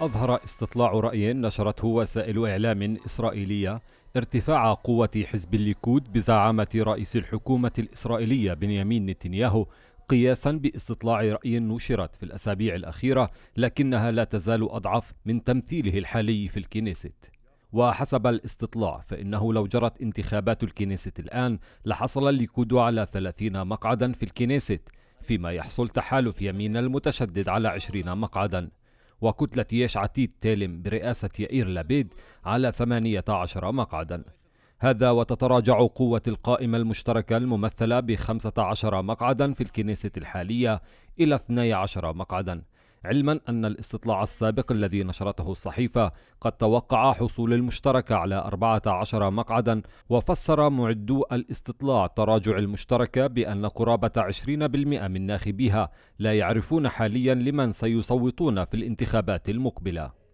أظهر استطلاع رأي نشرته وسائل إعلام إسرائيلية ارتفاع قوة حزب الليكود بزعامة رئيس الحكومة الإسرائيلية بنيامين نتنياهو قياسا باستطلاع رأي نشرت في الأسابيع الأخيرة لكنها لا تزال أضعف من تمثيله الحالي في الكنيست وحسب الاستطلاع فإنه لو جرت انتخابات الكنيست الآن لحصل الليكود على 30 مقعدا في الكنيست فيما يحصل تحالف يمين المتشدد على 20 مقعدا وكتلة يش عتيد تيلم برئاسة يئير لبيد على 18 مقعدا هذا وتتراجع قوة القائمة المشتركة الممثلة ب 15 مقعدا في الكنيسة الحالية إلى 12 مقعدا علما أن الاستطلاع السابق الذي نشرته الصحيفة قد توقع حصول المشتركة على 14 مقعدا وفسر معدو الاستطلاع تراجع المشتركة بأن قرابة 20% من ناخبيها لا يعرفون حاليا لمن سيصوتون في الانتخابات المقبلة